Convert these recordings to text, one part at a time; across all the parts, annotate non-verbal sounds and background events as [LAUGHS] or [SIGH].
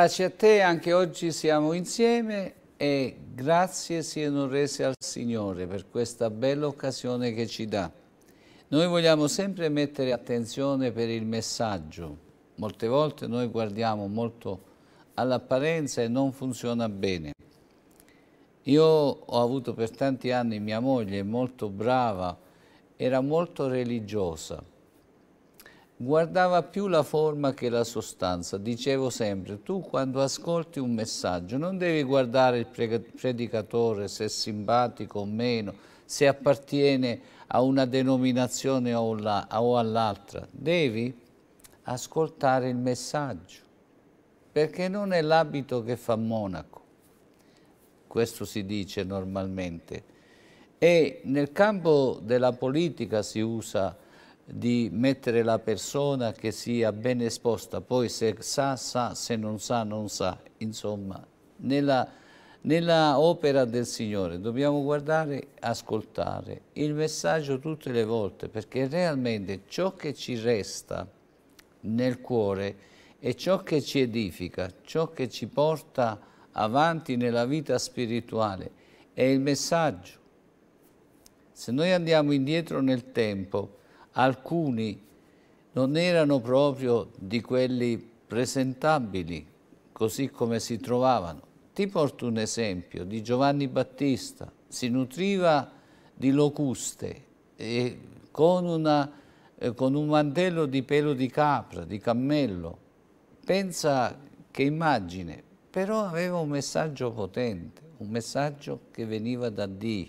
Pace a te, anche oggi siamo insieme e grazie siano rese al Signore per questa bella occasione che ci dà. Noi vogliamo sempre mettere attenzione per il messaggio. Molte volte noi guardiamo molto all'apparenza e non funziona bene. Io ho avuto per tanti anni mia moglie molto brava, era molto religiosa guardava più la forma che la sostanza. Dicevo sempre, tu quando ascolti un messaggio non devi guardare il predicatore se è simpatico o meno, se appartiene a una denominazione o all'altra. Devi ascoltare il messaggio, perché non è l'abito che fa monaco. Questo si dice normalmente. E nel campo della politica si usa di mettere la persona che sia ben esposta, poi se sa, sa, se non sa, non sa. Insomma, nella, nella opera del Signore dobbiamo guardare, ascoltare il messaggio tutte le volte, perché realmente ciò che ci resta nel cuore è ciò che ci edifica, ciò che ci porta avanti nella vita spirituale, è il messaggio. Se noi andiamo indietro nel tempo, alcuni non erano proprio di quelli presentabili così come si trovavano. Ti porto un esempio di Giovanni Battista, si nutriva di locuste e con, una, eh, con un mantello di pelo di capra, di cammello. Pensa che immagine, però aveva un messaggio potente, un messaggio che veniva da Dio.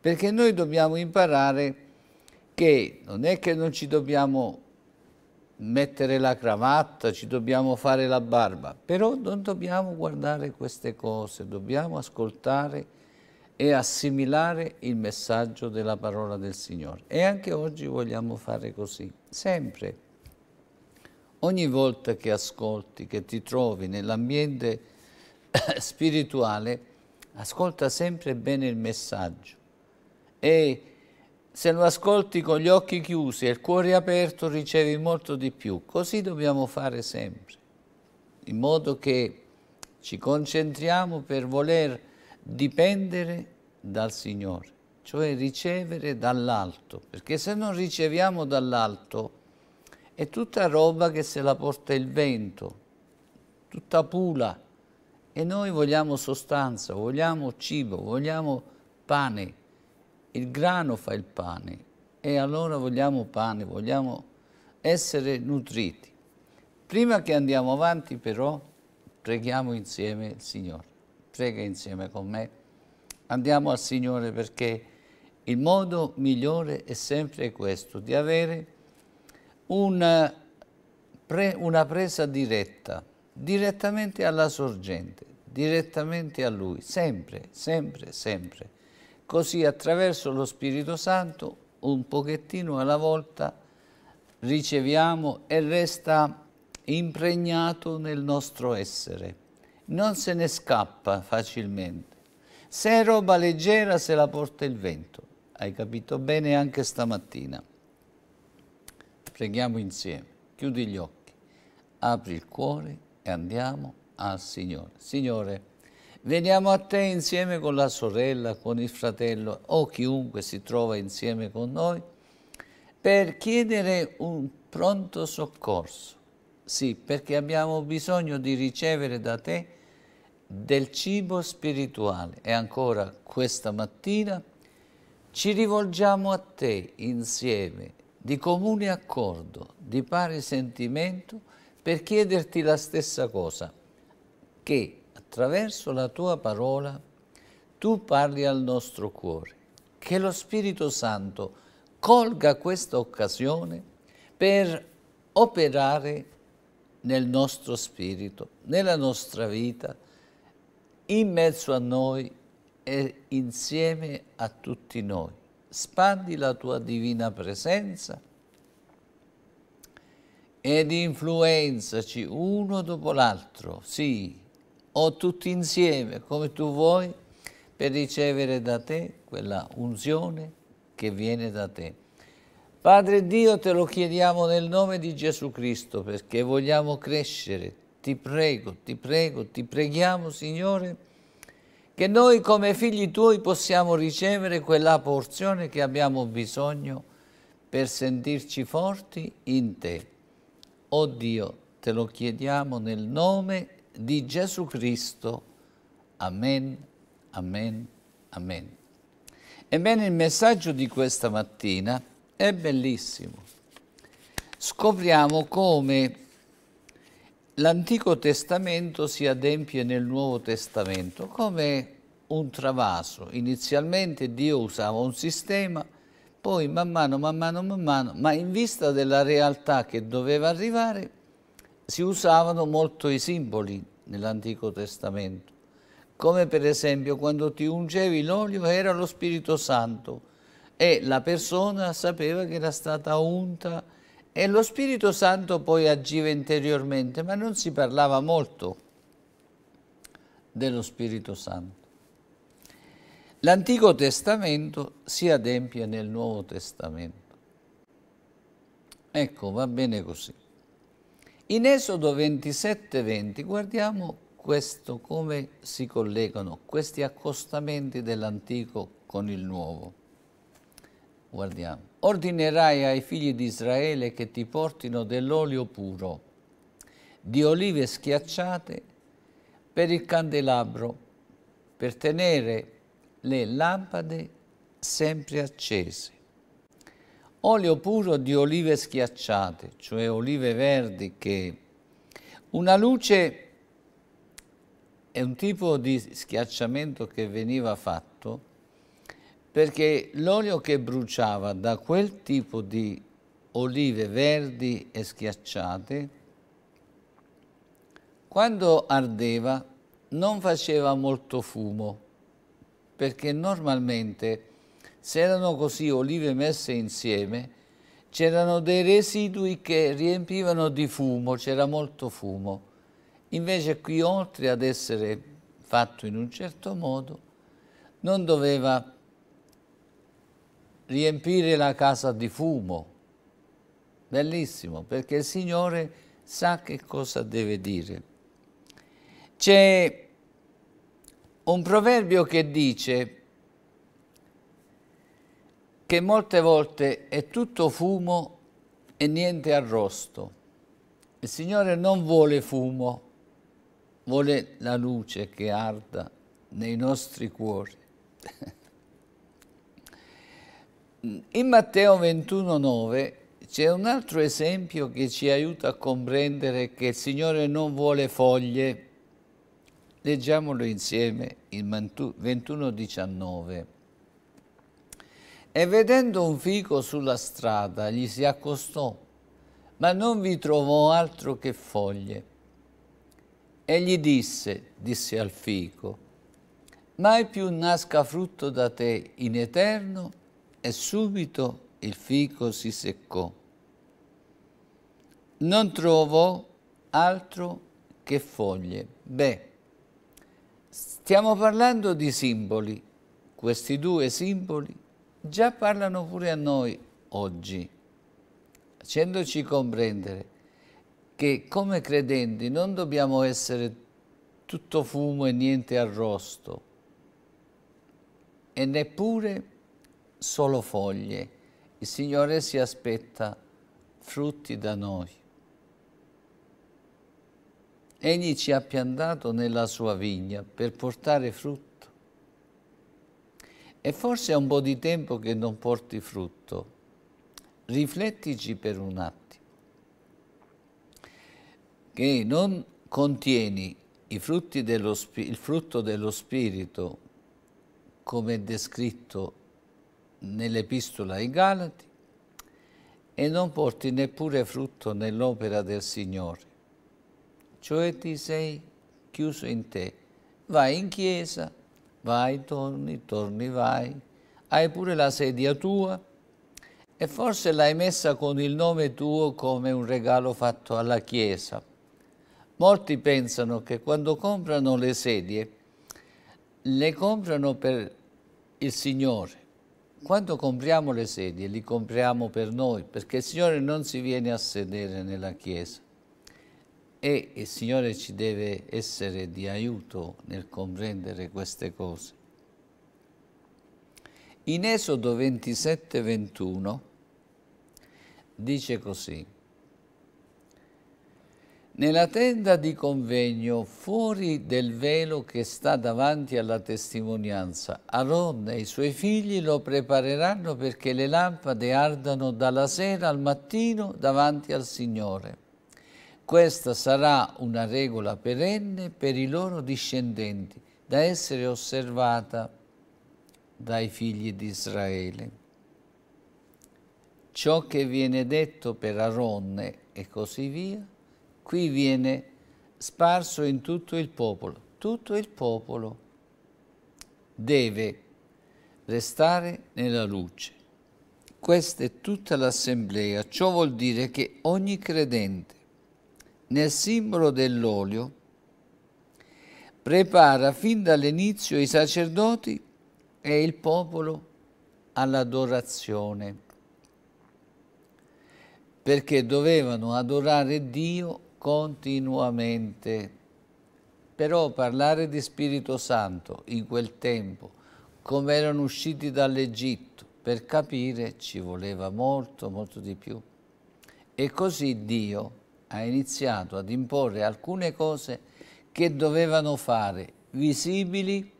Perché noi dobbiamo imparare a che non è che non ci dobbiamo mettere la cravatta, ci dobbiamo fare la barba, però non dobbiamo guardare queste cose, dobbiamo ascoltare e assimilare il messaggio della parola del Signore. E anche oggi vogliamo fare così, sempre. Ogni volta che ascolti, che ti trovi nell'ambiente [COUGHS] spirituale, ascolta sempre bene il messaggio e se lo ascolti con gli occhi chiusi e il cuore aperto ricevi molto di più. Così dobbiamo fare sempre, in modo che ci concentriamo per voler dipendere dal Signore, cioè ricevere dall'alto, perché se non riceviamo dall'alto è tutta roba che se la porta il vento, tutta pula, e noi vogliamo sostanza, vogliamo cibo, vogliamo pane, il grano fa il pane e allora vogliamo pane, vogliamo essere nutriti. Prima che andiamo avanti però preghiamo insieme il Signore, prega insieme con me, andiamo al Signore perché il modo migliore è sempre questo, di avere una, pre, una presa diretta, direttamente alla sorgente, direttamente a Lui, sempre, sempre, sempre così attraverso lo Spirito Santo un pochettino alla volta riceviamo e resta impregnato nel nostro essere. Non se ne scappa facilmente. Se è roba leggera se la porta il vento. Hai capito bene anche stamattina. Preghiamo insieme. Chiudi gli occhi, apri il cuore e andiamo al Signore. Signore, Veniamo a te insieme con la sorella, con il fratello o chiunque si trova insieme con noi per chiedere un pronto soccorso. Sì, perché abbiamo bisogno di ricevere da te del cibo spirituale. E ancora questa mattina ci rivolgiamo a te insieme, di comune accordo, di pari sentimento, per chiederti la stessa cosa, che attraverso la tua parola tu parli al nostro cuore. Che lo Spirito Santo colga questa occasione per operare nel nostro spirito, nella nostra vita, in mezzo a noi e insieme a tutti noi. Spandi la tua divina presenza ed influenzaci uno dopo l'altro, sì, o tutti insieme, come tu vuoi, per ricevere da te quella unzione che viene da te. Padre Dio, te lo chiediamo nel nome di Gesù Cristo, perché vogliamo crescere. Ti prego, ti prego, ti preghiamo, Signore, che noi come figli tuoi possiamo ricevere quella porzione che abbiamo bisogno per sentirci forti in te. Oh Dio, te lo chiediamo nel nome di Gesù di Gesù Cristo. Amen, amen, amen. Ebbene, il messaggio di questa mattina è bellissimo. Scopriamo come l'Antico Testamento si adempie nel Nuovo Testamento, come un travaso. Inizialmente Dio usava un sistema, poi man mano, man mano, man mano, ma in vista della realtà che doveva arrivare, si usavano molto i simboli nell'Antico Testamento, come per esempio quando ti ungevi l'olio era lo Spirito Santo e la persona sapeva che era stata unta e lo Spirito Santo poi agiva interiormente, ma non si parlava molto dello Spirito Santo. L'Antico Testamento si adempie nel Nuovo Testamento. Ecco, va bene così. In Esodo 27-20 guardiamo questo, come si collegano questi accostamenti dell'antico con il nuovo. Guardiamo. Ordinerai ai figli di Israele che ti portino dell'olio puro, di olive schiacciate per il candelabro, per tenere le lampade sempre accese olio puro di olive schiacciate, cioè olive verdi che... Una luce è un tipo di schiacciamento che veniva fatto perché l'olio che bruciava da quel tipo di olive verdi e schiacciate, quando ardeva non faceva molto fumo, perché normalmente se erano così olive messe insieme, c'erano dei residui che riempivano di fumo, c'era molto fumo. Invece qui, oltre ad essere fatto in un certo modo, non doveva riempire la casa di fumo. Bellissimo, perché il Signore sa che cosa deve dire. C'è un proverbio che dice che molte volte è tutto fumo e niente arrosto. Il Signore non vuole fumo, vuole la luce che arda nei nostri cuori. [LAUGHS] In Matteo 21,9 c'è un altro esempio che ci aiuta a comprendere che il Signore non vuole foglie. Leggiamolo insieme, il 21,19. E vedendo un fico sulla strada gli si accostò, ma non vi trovò altro che foglie. E gli disse, disse al fico, mai più nasca frutto da te in eterno, e subito il fico si seccò. Non trovò altro che foglie. Beh, stiamo parlando di simboli, questi due simboli già parlano pure a noi oggi, facendoci comprendere che come credenti non dobbiamo essere tutto fumo e niente arrosto, e neppure solo foglie. Il Signore si aspetta frutti da noi. Egli ci ha piantato nella sua vigna per portare frutti e forse è un po' di tempo che non porti frutto. Riflettici per un attimo che non contieni il frutto dello Spirito come è descritto nell'Epistola ai Galati e non porti neppure frutto nell'opera del Signore. Cioè ti sei chiuso in te, vai in chiesa, vai, torni, torni, vai. Hai pure la sedia tua e forse l'hai messa con il nome tuo come un regalo fatto alla Chiesa. Molti pensano che quando comprano le sedie, le comprano per il Signore. Quando compriamo le sedie, le compriamo per noi, perché il Signore non si viene a sedere nella Chiesa e il Signore ci deve essere di aiuto nel comprendere queste cose. In Esodo 27, 21 dice così, nella tenda di convegno, fuori del velo che sta davanti alla testimonianza, Aaron e i suoi figli lo prepareranno perché le lampade ardano dalla sera al mattino davanti al Signore. Questa sarà una regola perenne per i loro discendenti, da essere osservata dai figli di Israele. Ciò che viene detto per Aronne e così via, qui viene sparso in tutto il popolo. Tutto il popolo deve restare nella luce. Questa è tutta l'assemblea, ciò vuol dire che ogni credente nel simbolo dell'olio, prepara fin dall'inizio i sacerdoti e il popolo all'adorazione, perché dovevano adorare Dio continuamente. Però parlare di Spirito Santo in quel tempo, come erano usciti dall'Egitto, per capire ci voleva molto, molto di più. E così Dio ha iniziato ad imporre alcune cose che dovevano fare visibili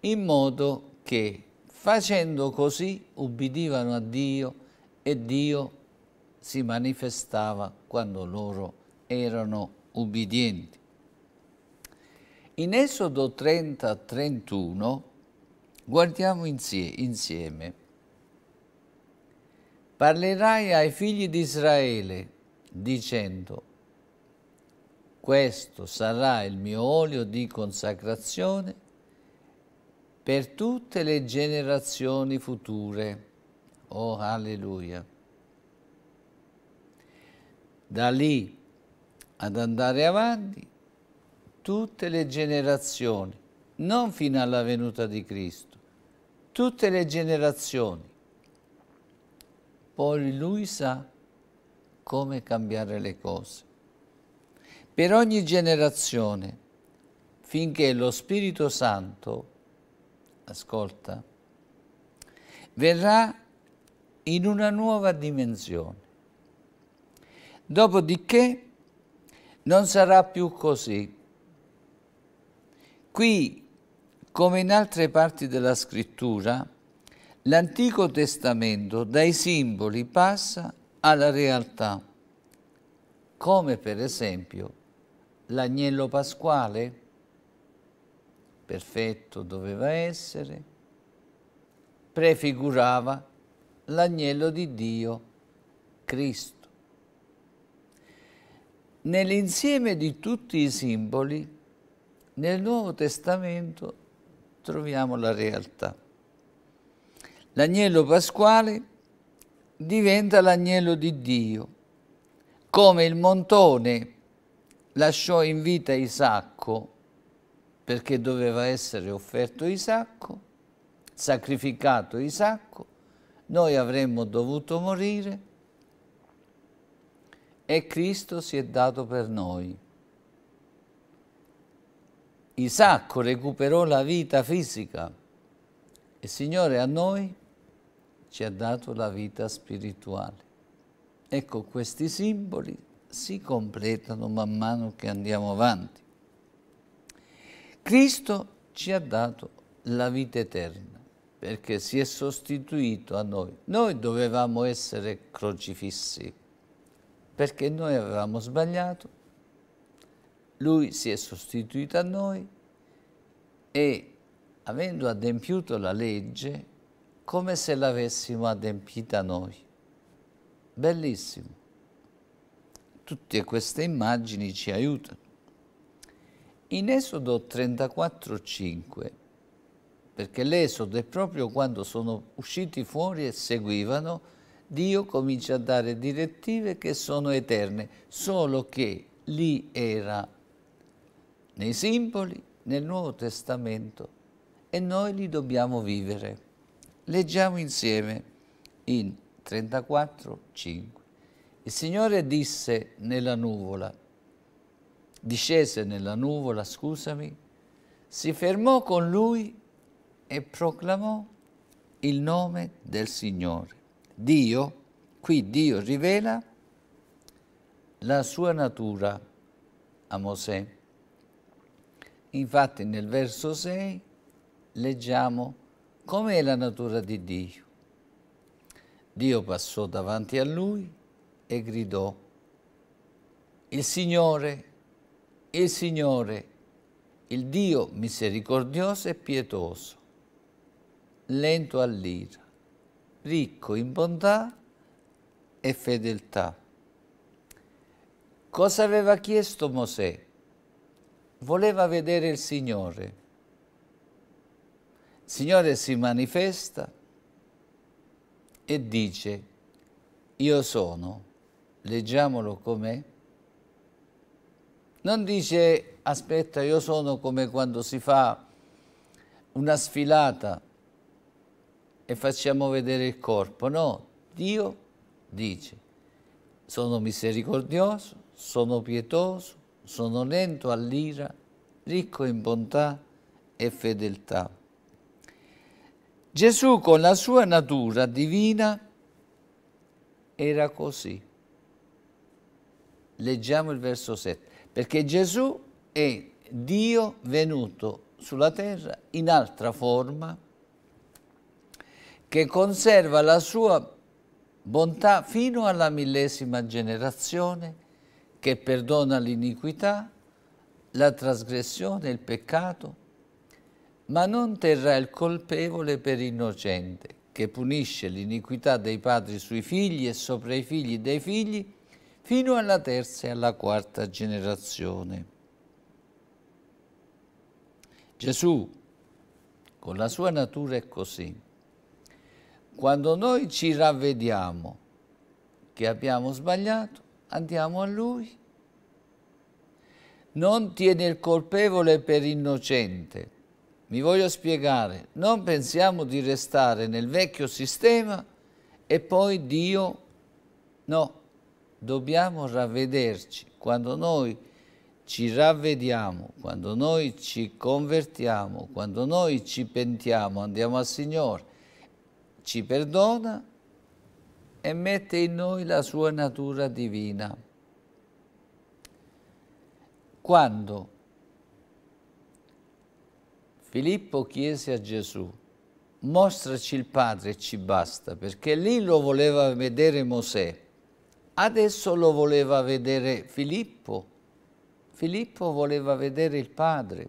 in modo che facendo così ubbidivano a Dio e Dio si manifestava quando loro erano ubbidienti. In Esodo 30-31 guardiamo insieme. Parlerai ai figli di Israele dicendo questo sarà il mio olio di consacrazione per tutte le generazioni future. Oh, alleluia! Da lì ad andare avanti tutte le generazioni, non fino alla venuta di Cristo, tutte le generazioni. Poi lui sa come cambiare le cose. Per ogni generazione, finché lo Spirito Santo, ascolta, verrà in una nuova dimensione. Dopodiché non sarà più così. Qui, come in altre parti della scrittura, l'Antico Testamento dai simboli passa alla realtà, come per esempio l'agnello pasquale, perfetto doveva essere, prefigurava l'agnello di Dio, Cristo. Nell'insieme di tutti i simboli, nel Nuovo Testamento troviamo la realtà. L'agnello pasquale diventa l'agnello di Dio. Come il montone lasciò in vita Isacco, perché doveva essere offerto Isacco, sacrificato Isacco, noi avremmo dovuto morire e Cristo si è dato per noi. Isacco recuperò la vita fisica e Signore a noi ci ha dato la vita spirituale. Ecco, questi simboli si completano man mano che andiamo avanti. Cristo ci ha dato la vita eterna perché si è sostituito a noi. Noi dovevamo essere crocifissi perché noi avevamo sbagliato, lui si è sostituito a noi e avendo adempiuto la legge come se l'avessimo adempita noi. Bellissimo. Tutte queste immagini ci aiutano. In Esodo 34,5, perché l'Esodo è proprio quando sono usciti fuori e seguivano, Dio comincia a dare direttive che sono eterne, solo che lì era nei simboli, nel Nuovo Testamento, e noi li dobbiamo vivere. Leggiamo insieme in 34, 5. Il Signore disse nella nuvola, discese nella nuvola, scusami, si fermò con lui e proclamò il nome del Signore. Dio, qui Dio rivela la sua natura a Mosè. Infatti nel verso 6 leggiamo come è la natura di Dio? Dio passò davanti a lui e gridò, il Signore, il Signore, il Dio misericordioso e pietoso, lento all'ira, ricco in bontà e fedeltà. Cosa aveva chiesto Mosè? Voleva vedere il Signore. Signore si manifesta e dice, io sono, leggiamolo com'è, non dice, aspetta, io sono come quando si fa una sfilata e facciamo vedere il corpo, no, Dio dice, sono misericordioso, sono pietoso, sono lento all'ira, ricco in bontà e fedeltà Gesù con la sua natura divina era così. Leggiamo il verso 7, perché Gesù è Dio venuto sulla terra in altra forma che conserva la sua bontà fino alla millesima generazione che perdona l'iniquità, la trasgressione, il peccato, ma non terrà il colpevole per innocente, che punisce l'iniquità dei padri sui figli e sopra i figli dei figli, fino alla terza e alla quarta generazione. Gesù, con la sua natura, è così. Quando noi ci ravvediamo che abbiamo sbagliato, andiamo a Lui. Non tiene il colpevole per innocente, mi voglio spiegare, non pensiamo di restare nel vecchio sistema e poi Dio no. Dobbiamo ravvederci. Quando noi ci ravvediamo, quando noi ci convertiamo, quando noi ci pentiamo, andiamo al Signore, ci perdona e mette in noi la sua natura divina. Quando Filippo chiese a Gesù, mostraci il Padre e ci basta, perché lì lo voleva vedere Mosè, adesso lo voleva vedere Filippo, Filippo voleva vedere il Padre.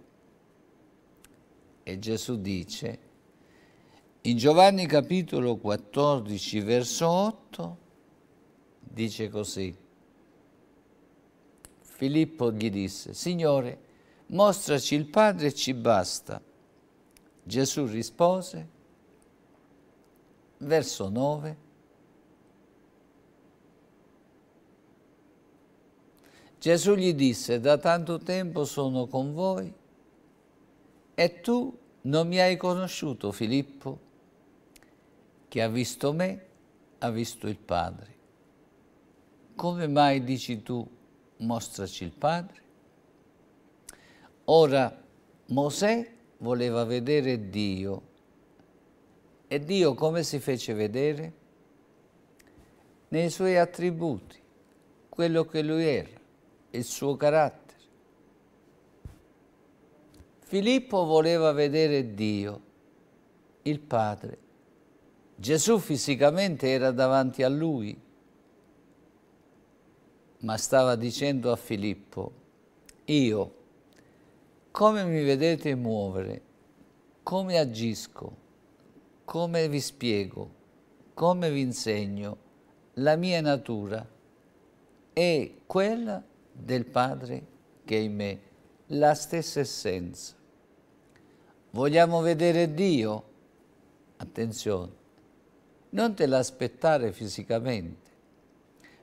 E Gesù dice, in Giovanni capitolo 14, verso 8, dice così, Filippo gli disse, Signore, mostraci il Padre e ci basta. Gesù rispose, verso 9, Gesù gli disse, da tanto tempo sono con voi e tu non mi hai conosciuto, Filippo, che ha visto me, ha visto il Padre. Come mai dici tu, mostraci il Padre? Ora Mosè voleva vedere Dio. E Dio come si fece vedere? Nei suoi attributi, quello che lui era, il suo carattere. Filippo voleva vedere Dio, il Padre. Gesù fisicamente era davanti a lui, ma stava dicendo a Filippo, io come mi vedete muovere, come agisco, come vi spiego, come vi insegno, la mia natura è quella del Padre che è in me, la stessa essenza. Vogliamo vedere Dio? Attenzione, non te l'aspettare fisicamente,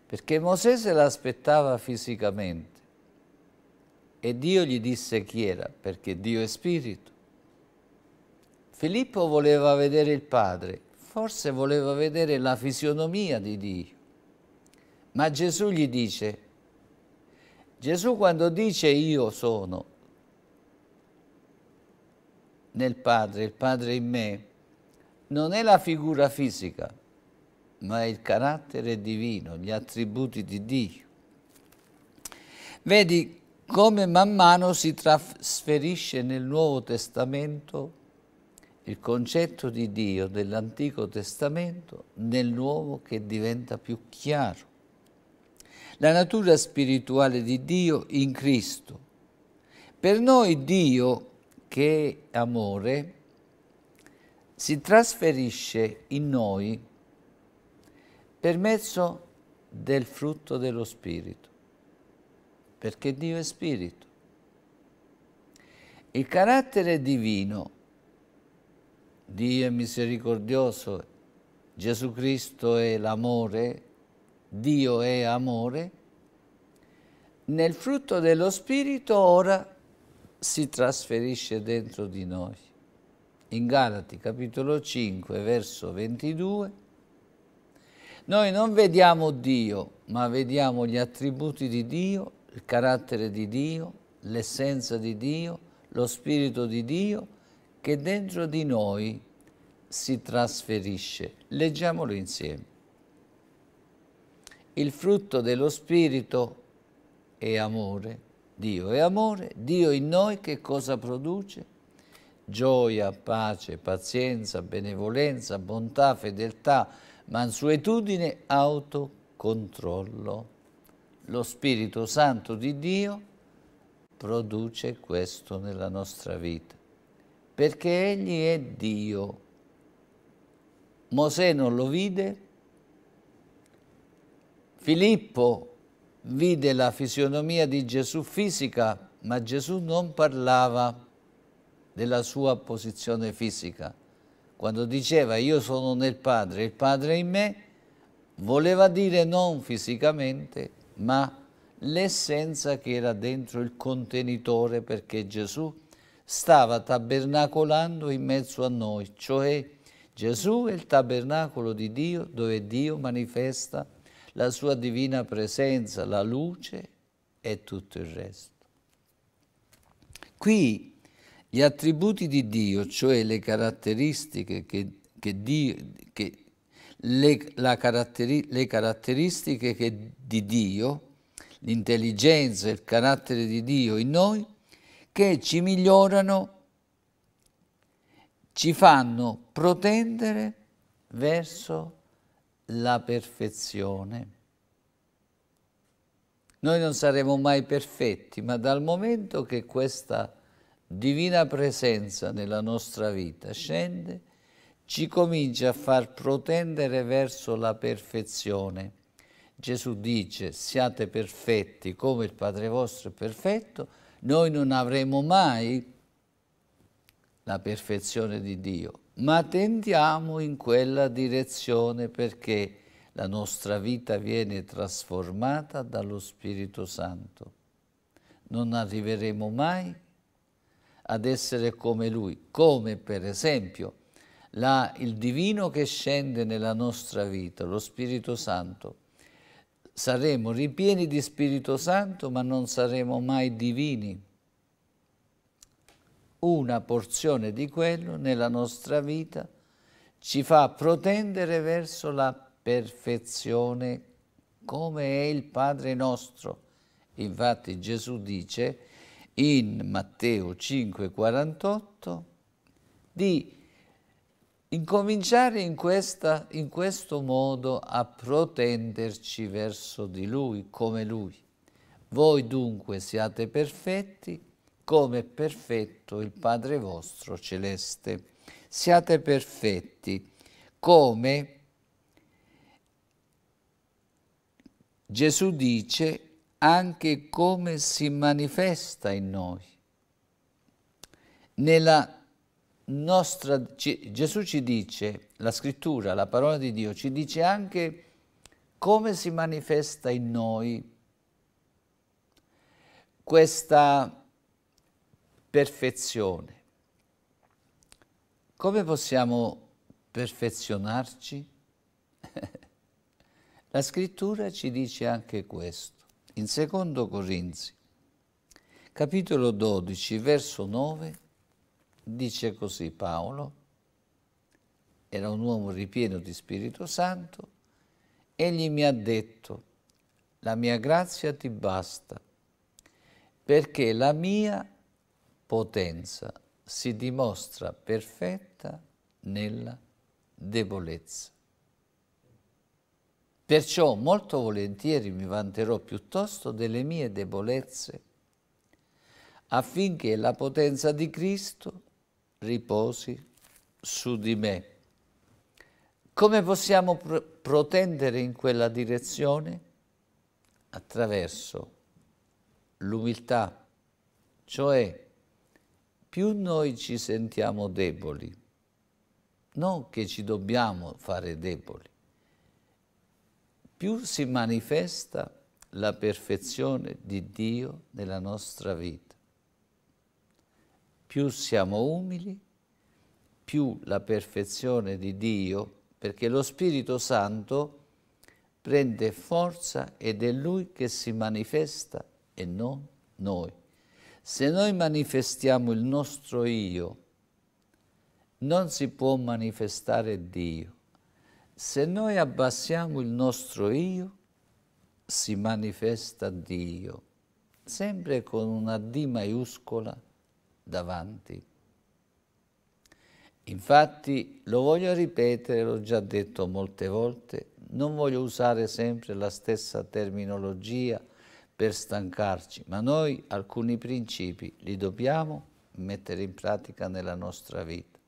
perché Mosè se l'aspettava fisicamente e Dio gli disse chi era, perché Dio è spirito. Filippo voleva vedere il Padre, forse voleva vedere la fisionomia di Dio. Ma Gesù gli dice, Gesù quando dice io sono nel Padre, il Padre in me, non è la figura fisica, ma è il carattere divino, gli attributi di Dio. Vedi come man mano si trasferisce nel Nuovo Testamento il concetto di Dio dell'Antico Testamento nel Nuovo che diventa più chiaro. La natura spirituale di Dio in Cristo. Per noi Dio, che è amore, si trasferisce in noi per mezzo del frutto dello Spirito perché Dio è spirito. Il carattere divino, Dio è misericordioso, Gesù Cristo è l'amore, Dio è amore, nel frutto dello Spirito ora si trasferisce dentro di noi. In Galati capitolo 5 verso 22 noi non vediamo Dio ma vediamo gli attributi di Dio il carattere di Dio, l'essenza di Dio, lo Spirito di Dio che dentro di noi si trasferisce. Leggiamolo insieme. Il frutto dello Spirito è amore. Dio è amore. Dio in noi che cosa produce? Gioia, pace, pazienza, benevolenza, bontà, fedeltà, mansuetudine, autocontrollo lo Spirito Santo di Dio produce questo nella nostra vita, perché Egli è Dio. Mosè non lo vide, Filippo vide la fisionomia di Gesù fisica, ma Gesù non parlava della sua posizione fisica. Quando diceva io sono nel Padre, e il Padre in me, voleva dire non fisicamente, ma l'essenza che era dentro il contenitore perché Gesù stava tabernacolando in mezzo a noi, cioè Gesù è il tabernacolo di Dio dove Dio manifesta la sua divina presenza, la luce e tutto il resto. Qui gli attributi di Dio, cioè le caratteristiche che, che, Dio, che le, caratteri le caratteristiche che, di Dio, l'intelligenza e il carattere di Dio in noi, che ci migliorano, ci fanno protendere verso la perfezione. Noi non saremo mai perfetti, ma dal momento che questa divina presenza nella nostra vita scende, ci comincia a far protendere verso la perfezione. Gesù dice siate perfetti come il Padre vostro è perfetto, noi non avremo mai la perfezione di Dio, ma tendiamo in quella direzione perché la nostra vita viene trasformata dallo Spirito Santo. Non arriveremo mai ad essere come Lui, come per esempio la, il divino che scende nella nostra vita, lo Spirito Santo. Saremo ripieni di Spirito Santo, ma non saremo mai divini. Una porzione di quello nella nostra vita ci fa protendere verso la perfezione come è il Padre nostro. Infatti Gesù dice in Matteo 5,48 di incominciare in, questa, in questo modo a protenderci verso di Lui, come Lui. Voi dunque siate perfetti, come è perfetto il Padre vostro celeste. Siate perfetti, come Gesù dice anche come si manifesta in noi. Nella nostra, ci, Gesù ci dice, la scrittura, la parola di Dio ci dice anche come si manifesta in noi questa perfezione. Come possiamo perfezionarci? [LAUGHS] la scrittura ci dice anche questo, in secondo Corinzi, capitolo 12, verso 9 dice così Paolo, era un uomo ripieno di Spirito Santo, egli mi ha detto, la mia grazia ti basta, perché la mia potenza si dimostra perfetta nella debolezza. Perciò molto volentieri mi vanterò piuttosto delle mie debolezze, affinché la potenza di Cristo riposi su di me. Come possiamo pr protendere in quella direzione? Attraverso l'umiltà, cioè più noi ci sentiamo deboli, non che ci dobbiamo fare deboli, più si manifesta la perfezione di Dio nella nostra vita più siamo umili, più la perfezione di Dio, perché lo Spirito Santo prende forza ed è Lui che si manifesta e non noi. Se noi manifestiamo il nostro io, non si può manifestare Dio. Se noi abbassiamo il nostro io, si manifesta Dio, sempre con una D maiuscola davanti. Infatti, lo voglio ripetere, l'ho già detto molte volte, non voglio usare sempre la stessa terminologia per stancarci, ma noi alcuni principi li dobbiamo mettere in pratica nella nostra vita.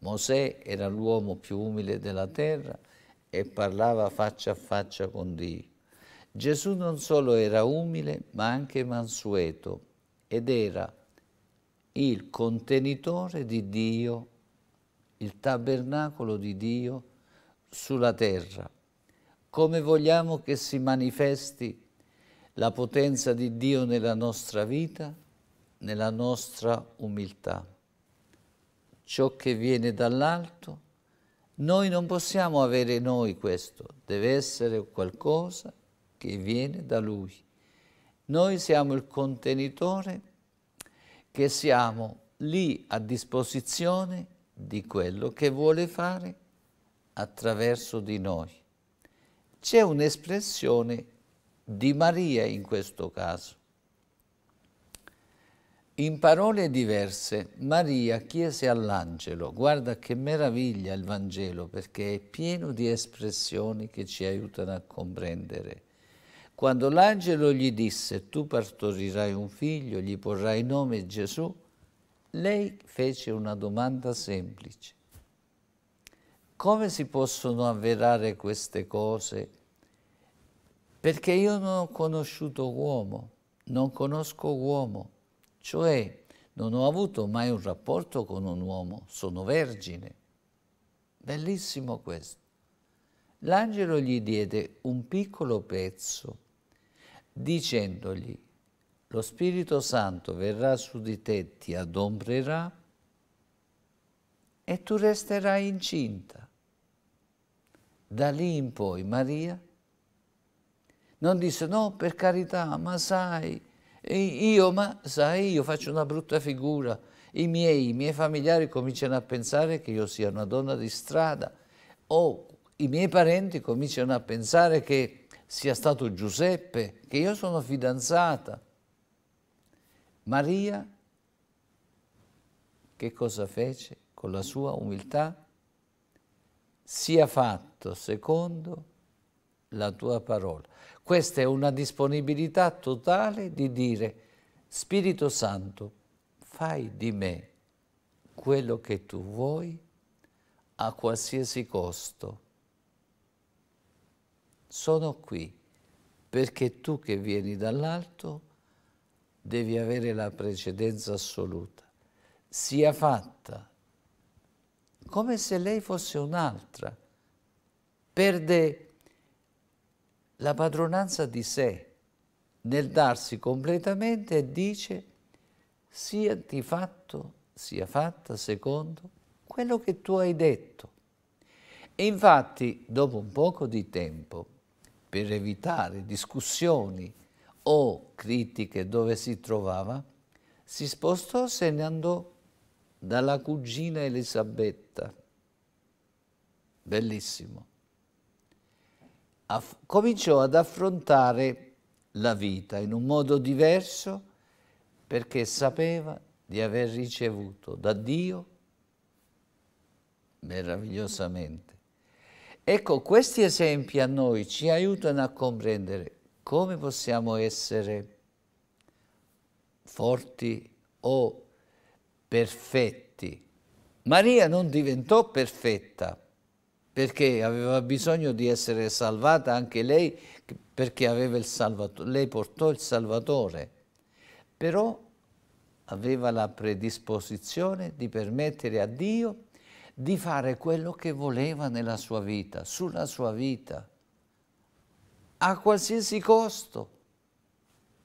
Mosè era l'uomo più umile della terra e parlava faccia a faccia con Dio. Gesù non solo era umile, ma anche mansueto ed era il contenitore di Dio, il tabernacolo di Dio sulla terra. Come vogliamo che si manifesti la potenza di Dio nella nostra vita, nella nostra umiltà. Ciò che viene dall'alto, noi non possiamo avere noi questo, deve essere qualcosa che viene da Lui. Noi siamo il contenitore che siamo lì a disposizione di quello che vuole fare attraverso di noi. C'è un'espressione di Maria in questo caso. In parole diverse, Maria chiese all'angelo, guarda che meraviglia il Vangelo perché è pieno di espressioni che ci aiutano a comprendere quando l'angelo gli disse, tu partorirai un figlio, gli porrai nome Gesù, lei fece una domanda semplice. Come si possono avverare queste cose? Perché io non ho conosciuto uomo, non conosco uomo, cioè non ho avuto mai un rapporto con un uomo, sono vergine. Bellissimo questo. L'angelo gli diede un piccolo pezzo dicendogli, lo Spirito Santo verrà su di te, ti adombrerà e tu resterai incinta. Da lì in poi Maria non disse no per carità, ma sai, io, ma sai, io faccio una brutta figura, i miei, i miei familiari cominciano a pensare che io sia una donna di strada o i miei parenti cominciano a pensare che sia stato Giuseppe, che io sono fidanzata. Maria, che cosa fece con la sua umiltà? Sia fatto secondo la tua parola. Questa è una disponibilità totale di dire, Spirito Santo, fai di me quello che tu vuoi a qualsiasi costo sono qui perché tu che vieni dall'alto devi avere la precedenza assoluta. Sia fatta come se lei fosse un'altra. Perde la padronanza di sé nel darsi completamente e dice sia di fatto, sia fatta secondo quello che tu hai detto. E infatti, dopo un poco di tempo, per evitare discussioni o critiche dove si trovava, si spostò se ne andò dalla cugina Elisabetta. Bellissimo. Aff cominciò ad affrontare la vita in un modo diverso perché sapeva di aver ricevuto da Dio meravigliosamente Ecco, questi esempi a noi ci aiutano a comprendere come possiamo essere forti o perfetti. Maria non diventò perfetta perché aveva bisogno di essere salvata anche lei perché aveva il lei portò il Salvatore, però aveva la predisposizione di permettere a Dio di fare quello che voleva nella sua vita, sulla sua vita, a qualsiasi costo.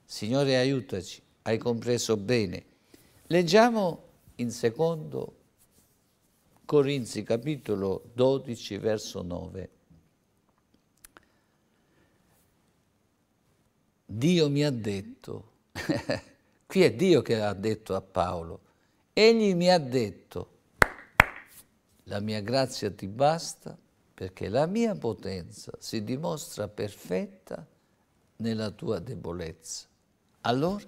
Signore aiutaci, hai compreso bene. Leggiamo in secondo Corinzi capitolo 12 verso 9. Dio mi ha detto, [LAUGHS] qui è Dio che ha detto a Paolo, egli mi ha detto, la mia grazia ti basta perché la mia potenza si dimostra perfetta nella tua debolezza. Allora,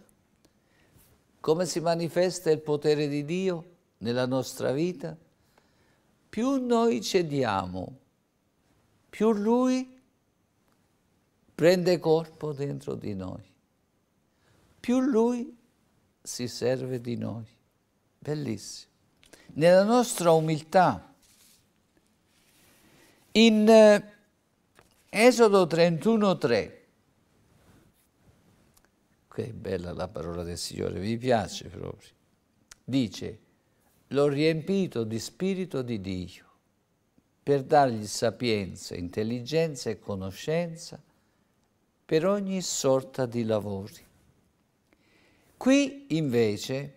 come si manifesta il potere di Dio nella nostra vita? Più noi cediamo, più Lui prende corpo dentro di noi, più Lui si serve di noi. Bellissimo. Nella nostra umiltà, in eh, Esodo 31,3, che bella la parola del Signore, vi piace proprio, dice, l'ho riempito di spirito di Dio per dargli sapienza, intelligenza e conoscenza per ogni sorta di lavori. Qui invece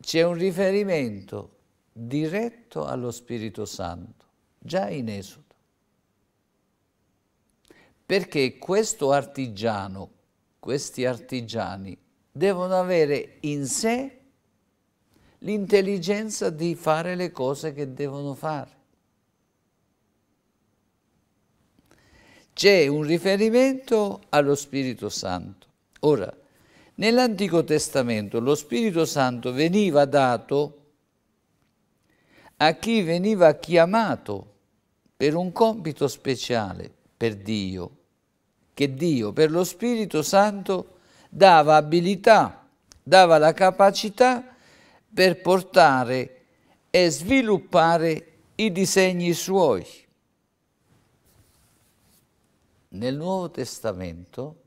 c'è un riferimento diretto allo Spirito Santo già in Esodo. Perché questo artigiano, questi artigiani, devono avere in sé l'intelligenza di fare le cose che devono fare. C'è un riferimento allo Spirito Santo. Ora, nell'Antico Testamento lo Spirito Santo veniva dato a chi veniva chiamato per un compito speciale per Dio, che Dio per lo Spirito Santo dava abilità, dava la capacità per portare e sviluppare i disegni suoi. Nel Nuovo Testamento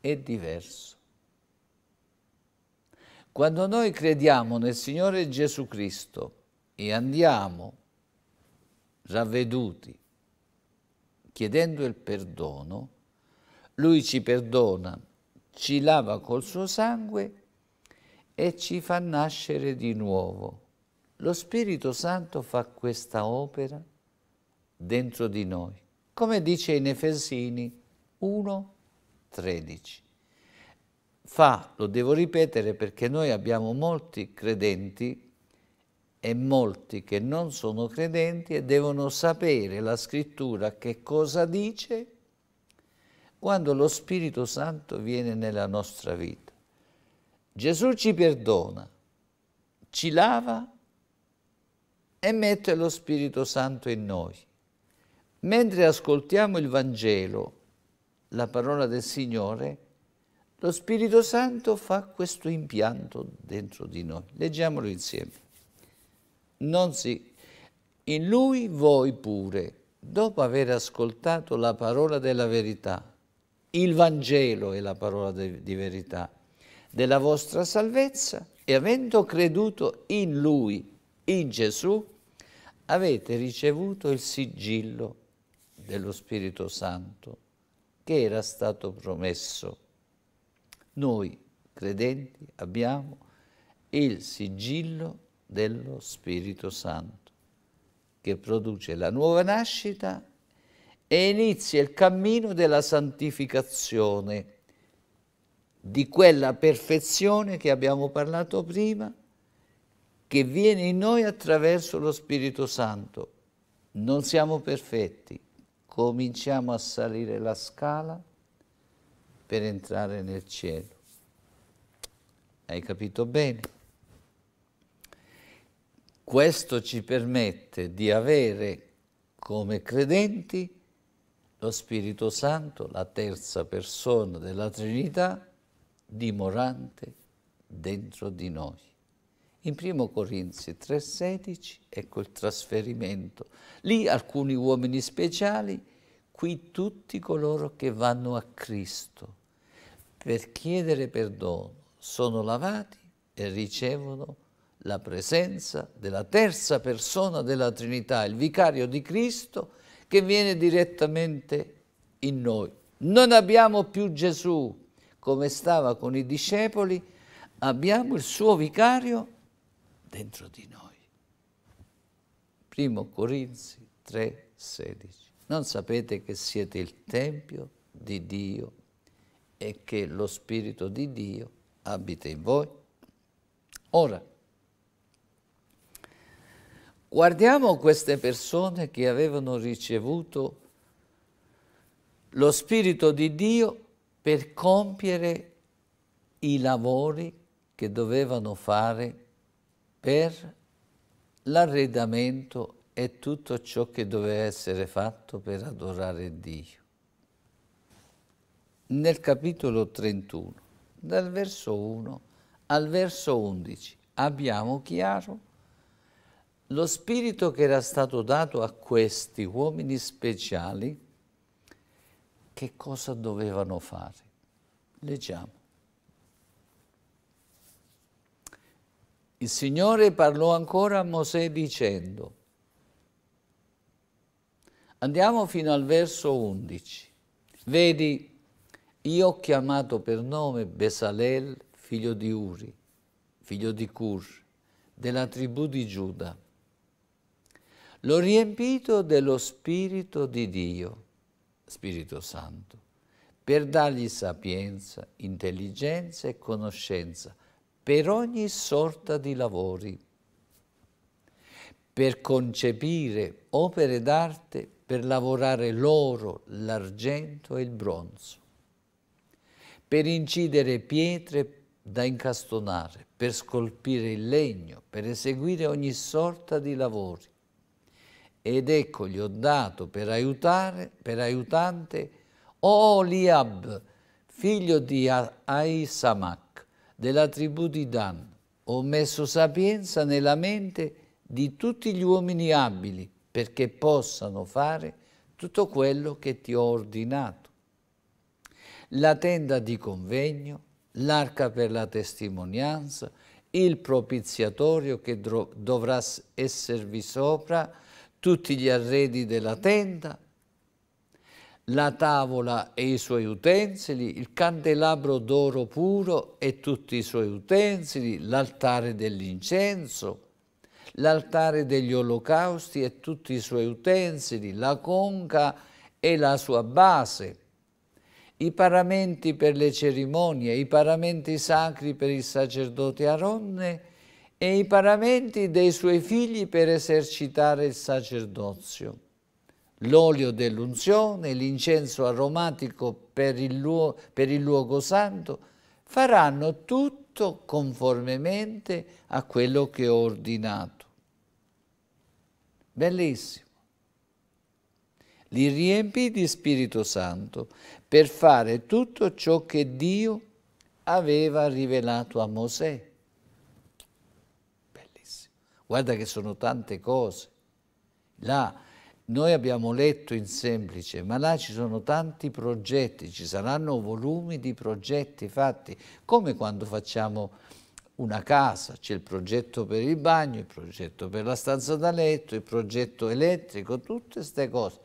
è diverso. Quando noi crediamo nel Signore Gesù Cristo e andiamo ravveduti, chiedendo il perdono, lui ci perdona, ci lava col suo sangue e ci fa nascere di nuovo. Lo Spirito Santo fa questa opera dentro di noi, come dice in Efesini 1,13. Fa, lo devo ripetere perché noi abbiamo molti credenti e molti che non sono credenti e devono sapere la scrittura che cosa dice quando lo Spirito Santo viene nella nostra vita. Gesù ci perdona, ci lava e mette lo Spirito Santo in noi. Mentre ascoltiamo il Vangelo, la parola del Signore, lo Spirito Santo fa questo impianto dentro di noi. Leggiamolo insieme non si... In lui voi pure, dopo aver ascoltato la parola della verità, il Vangelo è la parola de, di verità, della vostra salvezza, e avendo creduto in lui, in Gesù, avete ricevuto il sigillo dello Spirito Santo che era stato promesso. Noi credenti abbiamo il sigillo dello Spirito Santo, che produce la nuova nascita e inizia il cammino della santificazione, di quella perfezione che abbiamo parlato prima, che viene in noi attraverso lo Spirito Santo. Non siamo perfetti, cominciamo a salire la scala per entrare nel cielo. Hai capito bene? Questo ci permette di avere come credenti lo Spirito Santo, la terza persona della Trinità, dimorante dentro di noi. In 1 Corinzi 3,16 ecco il trasferimento. Lì alcuni uomini speciali, qui tutti coloro che vanno a Cristo per chiedere perdono, sono lavati e ricevono la presenza della terza persona della Trinità, il vicario di Cristo, che viene direttamente in noi. Non abbiamo più Gesù come stava con i discepoli, abbiamo il suo vicario dentro di noi. Primo Corinzi 3, 16. Non sapete che siete il Tempio di Dio e che lo Spirito di Dio abita in voi? Ora, Guardiamo queste persone che avevano ricevuto lo Spirito di Dio per compiere i lavori che dovevano fare per l'arredamento e tutto ciò che doveva essere fatto per adorare Dio. Nel capitolo 31, dal verso 1 al verso 11, abbiamo chiaro lo spirito che era stato dato a questi uomini speciali, che cosa dovevano fare? Leggiamo. Il Signore parlò ancora a Mosè dicendo, andiamo fino al verso 11, vedi, io ho chiamato per nome Besalel, figlio di Uri, figlio di Cur, della tribù di Giuda l'ho riempito dello Spirito di Dio, Spirito Santo, per dargli sapienza, intelligenza e conoscenza per ogni sorta di lavori, per concepire opere d'arte, per lavorare l'oro, l'argento e il bronzo, per incidere pietre da incastonare, per scolpire il legno, per eseguire ogni sorta di lavori, ed ecco gli ho dato per, aiutare, per aiutante Oliab, figlio di Aisamach, della tribù di Dan. Ho messo sapienza nella mente di tutti gli uomini abili perché possano fare tutto quello che ti ho ordinato. La tenda di convegno, l'arca per la testimonianza, il propiziatorio che dovrà esservi sopra, tutti gli arredi della tenda, la tavola e i suoi utensili, il candelabro d'oro puro e tutti i suoi utensili, l'altare dell'incenso, l'altare degli olocausti e tutti i suoi utensili, la conca e la sua base, i paramenti per le cerimonie, i paramenti sacri per il sacerdote Aronne e i paramenti dei suoi figli per esercitare il sacerdozio, l'olio dell'unzione, l'incenso aromatico per il, luogo, per il luogo santo, faranno tutto conformemente a quello che ho ordinato. Bellissimo li riempì di Spirito Santo per fare tutto ciò che Dio aveva rivelato a Mosè. Guarda che sono tante cose. Là, noi abbiamo letto in semplice, ma là ci sono tanti progetti, ci saranno volumi di progetti fatti, come quando facciamo una casa, c'è il progetto per il bagno, il progetto per la stanza da letto, il progetto elettrico, tutte queste cose.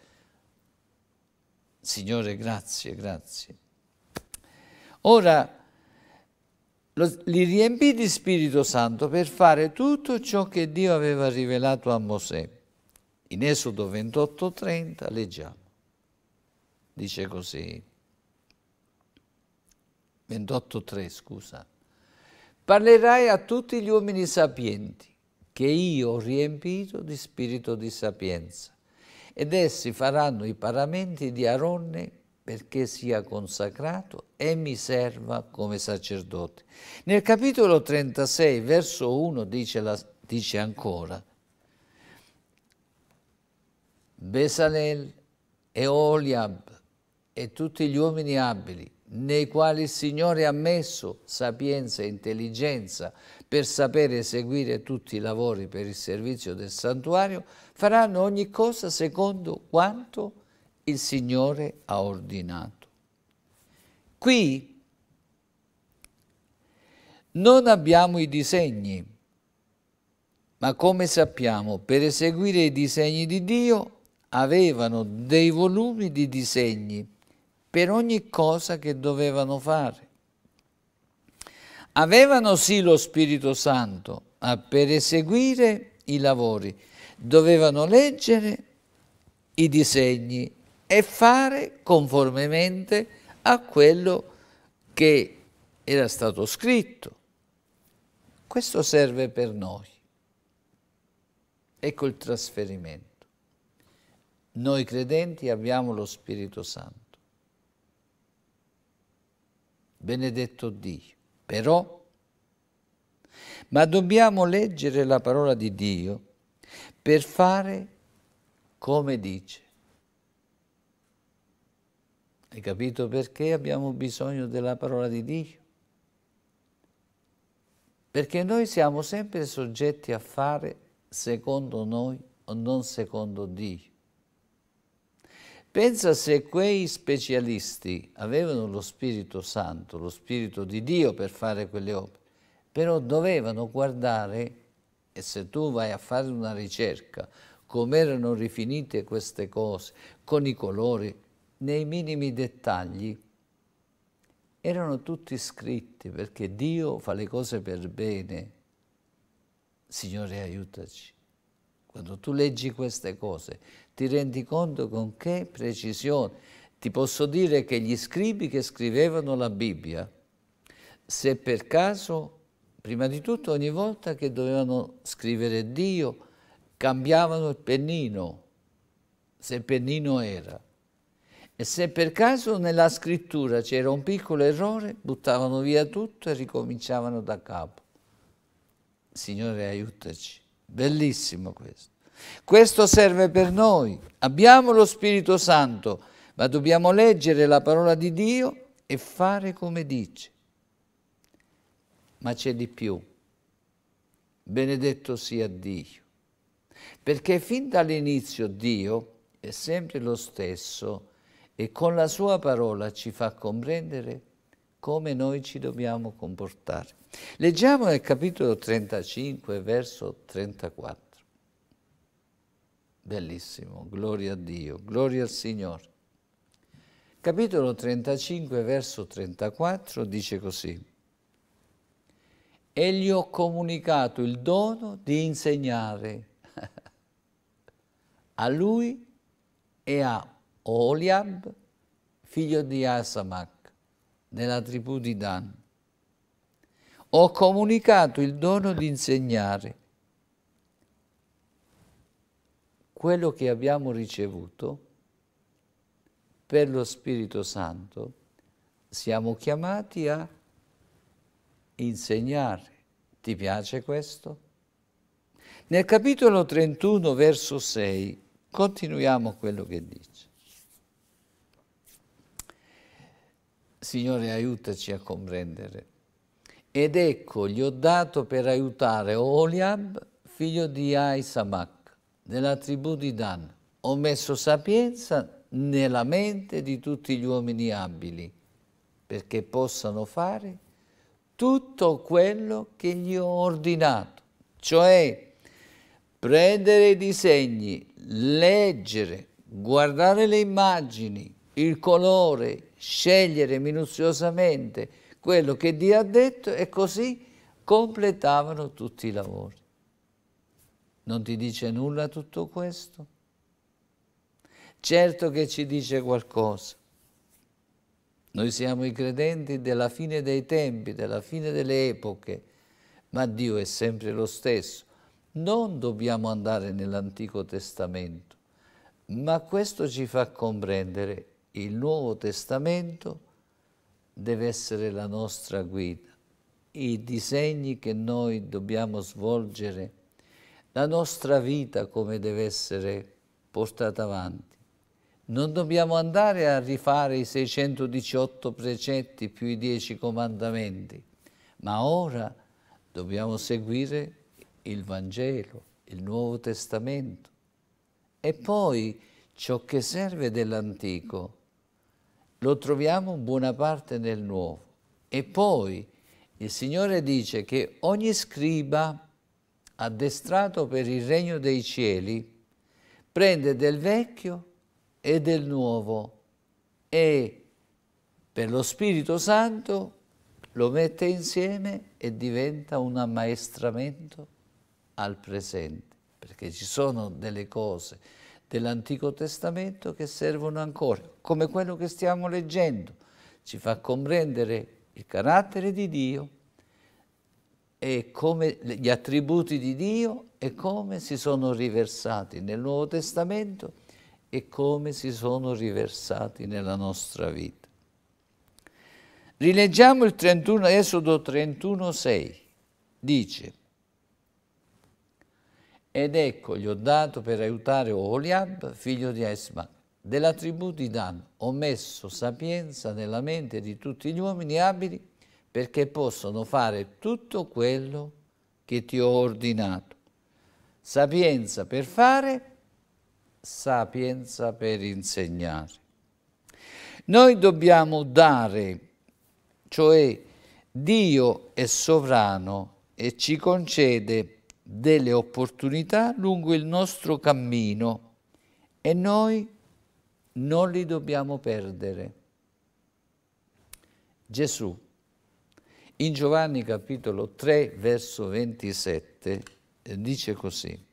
Signore, grazie, grazie. Ora, lo, li riempì di Spirito Santo per fare tutto ciò che Dio aveva rivelato a Mosè. In Esodo 28:30 leggiamo. Dice così. 28:3, scusa. Parlerai a tutti gli uomini sapienti che io ho riempito di spirito di sapienza ed essi faranno i paramenti di Aronne perché sia consacrato e mi serva come sacerdote. Nel capitolo 36, verso 1, dice, la, dice ancora, Besalel e Oliab e tutti gli uomini abili, nei quali il Signore ha messo sapienza e intelligenza per sapere eseguire tutti i lavori per il servizio del santuario, faranno ogni cosa secondo quanto il Signore ha ordinato. Qui non abbiamo i disegni, ma come sappiamo, per eseguire i disegni di Dio avevano dei volumi di disegni per ogni cosa che dovevano fare. Avevano sì lo Spirito Santo, ma per eseguire i lavori dovevano leggere i disegni e fare conformemente a quello che era stato scritto. Questo serve per noi. Ecco il trasferimento. Noi credenti abbiamo lo Spirito Santo. Benedetto Dio. Però ma dobbiamo leggere la parola di Dio per fare come dice. Hai capito perché abbiamo bisogno della parola di Dio? Perché noi siamo sempre soggetti a fare secondo noi o non secondo Dio. Pensa se quei specialisti avevano lo Spirito Santo, lo Spirito di Dio per fare quelle opere, però dovevano guardare, e se tu vai a fare una ricerca, come erano rifinite queste cose, con i colori, nei minimi dettagli. Erano tutti scritti perché Dio fa le cose per bene. Signore, aiutaci. Quando tu leggi queste cose, ti rendi conto con che precisione. Ti posso dire che gli scribi che scrivevano la Bibbia, se per caso, prima di tutto ogni volta che dovevano scrivere Dio, cambiavano il pennino, se pennino era. E se per caso nella scrittura c'era un piccolo errore, buttavano via tutto e ricominciavano da capo. Signore, aiutaci. Bellissimo questo. Questo serve per noi. Abbiamo lo Spirito Santo, ma dobbiamo leggere la parola di Dio e fare come dice. Ma c'è di più. Benedetto sia Dio. Perché fin dall'inizio Dio è sempre lo stesso e con la sua parola ci fa comprendere come noi ci dobbiamo comportare. Leggiamo nel capitolo 35, verso 34. Bellissimo, gloria a Dio, gloria al Signore. Capitolo 35, verso 34 dice così. E gli ho comunicato il dono di insegnare [LAUGHS] a lui e a Oliab, figlio di Asamach, della tribù di Dan. Ho comunicato il dono di insegnare quello che abbiamo ricevuto per lo Spirito Santo siamo chiamati a insegnare. Ti piace questo? Nel capitolo 31, verso 6, continuiamo quello che dice. Signore aiutaci a comprendere. Ed ecco, gli ho dato per aiutare Oliab, figlio di Aisamak, della tribù di Dan. Ho messo sapienza nella mente di tutti gli uomini abili, perché possano fare tutto quello che gli ho ordinato, cioè prendere i disegni, leggere, guardare le immagini, il colore, scegliere minuziosamente quello che Dio ha detto e così completavano tutti i lavori. Non ti dice nulla tutto questo? Certo che ci dice qualcosa. Noi siamo i credenti della fine dei tempi, della fine delle epoche, ma Dio è sempre lo stesso. Non dobbiamo andare nell'Antico Testamento, ma questo ci fa comprendere il Nuovo Testamento deve essere la nostra guida, i disegni che noi dobbiamo svolgere, la nostra vita come deve essere portata avanti. Non dobbiamo andare a rifare i 618 precetti più i 10 comandamenti, ma ora dobbiamo seguire il Vangelo, il Nuovo Testamento e poi ciò che serve dell'Antico lo troviamo in buona parte nel Nuovo. E poi il Signore dice che ogni scriba addestrato per il regno dei cieli prende del vecchio e del nuovo e per lo Spirito Santo lo mette insieme e diventa un ammaestramento al presente, perché ci sono delle cose dell'Antico Testamento che servono ancora, come quello che stiamo leggendo. Ci fa comprendere il carattere di Dio e come gli attributi di Dio e come si sono riversati nel Nuovo Testamento e come si sono riversati nella nostra vita. Rileggiamo il 31, Esodo 31,6. Dice, ed ecco gli ho dato per aiutare Oliab, figlio di Esma, della tribù di Dan. Ho messo sapienza nella mente di tutti gli uomini abili perché possono fare tutto quello che ti ho ordinato. Sapienza per fare, sapienza per insegnare. Noi dobbiamo dare, cioè Dio è sovrano e ci concede delle opportunità lungo il nostro cammino e noi non li dobbiamo perdere. Gesù, in Giovanni capitolo 3, verso 27, eh, dice così.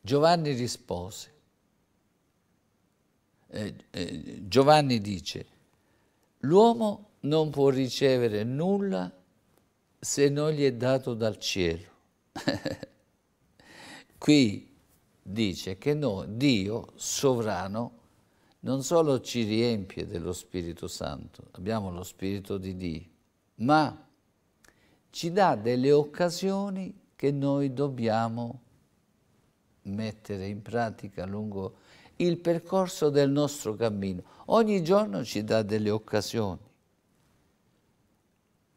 Giovanni rispose, eh, eh, Giovanni dice, l'uomo non può ricevere nulla se non gli è dato dal cielo. [LAUGHS] Qui dice che no, Dio sovrano non solo ci riempie dello Spirito Santo, abbiamo lo Spirito di Dio, ma ci dà delle occasioni che noi dobbiamo mettere in pratica lungo il percorso del nostro cammino. Ogni giorno ci dà delle occasioni.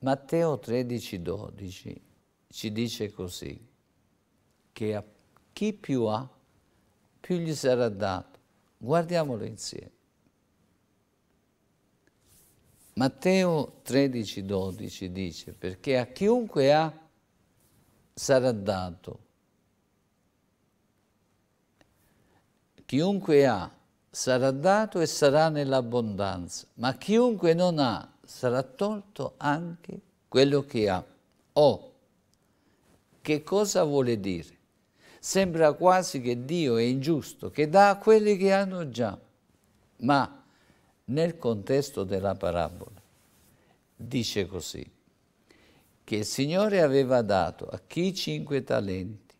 Matteo 13, 12 ci dice così, che a chi più ha, più gli sarà dato. Guardiamolo insieme. Matteo 13, 12 dice, perché a chiunque ha, sarà dato. Chiunque ha, sarà dato e sarà nell'abbondanza, ma chiunque non ha sarà tolto anche quello che ha. Oh, che cosa vuole dire? Sembra quasi che Dio è ingiusto, che dà a quelli che hanno già, ma nel contesto della parabola dice così, che il Signore aveva dato a chi cinque talenti,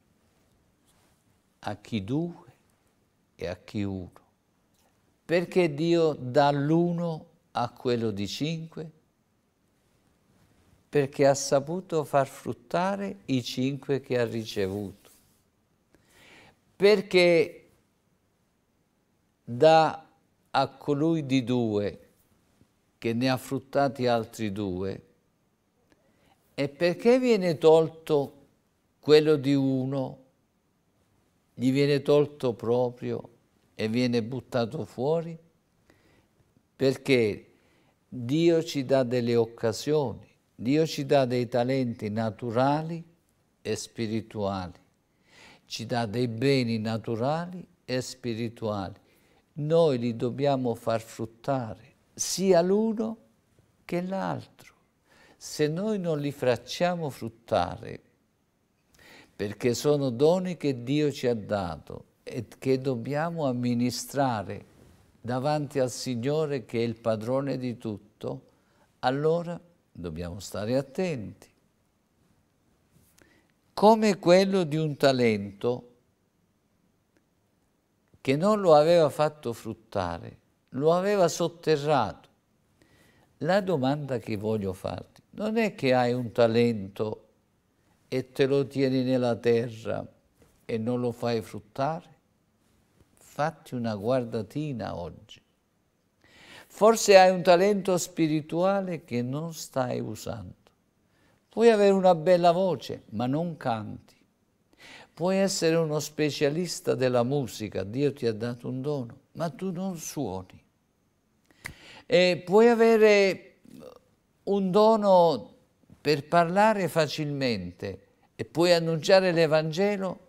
a chi due e a chi uno, perché Dio dà l'uno a quello di cinque, perché ha saputo far fruttare i cinque che ha ricevuto, perché dà a colui di due che ne ha fruttati altri due, e perché viene tolto quello di uno, gli viene tolto proprio e viene buttato fuori? perché Dio ci dà delle occasioni, Dio ci dà dei talenti naturali e spirituali, ci dà dei beni naturali e spirituali. Noi li dobbiamo far fruttare, sia l'uno che l'altro. Se noi non li facciamo fruttare, perché sono doni che Dio ci ha dato e che dobbiamo amministrare davanti al Signore che è il padrone di tutto, allora dobbiamo stare attenti. Come quello di un talento che non lo aveva fatto fruttare, lo aveva sotterrato. La domanda che voglio farti non è che hai un talento e te lo tieni nella terra e non lo fai fruttare, fatti una guardatina oggi. Forse hai un talento spirituale che non stai usando. Puoi avere una bella voce, ma non canti. Puoi essere uno specialista della musica, Dio ti ha dato un dono, ma tu non suoni. E puoi avere un dono per parlare facilmente e puoi annunciare l'Evangelo,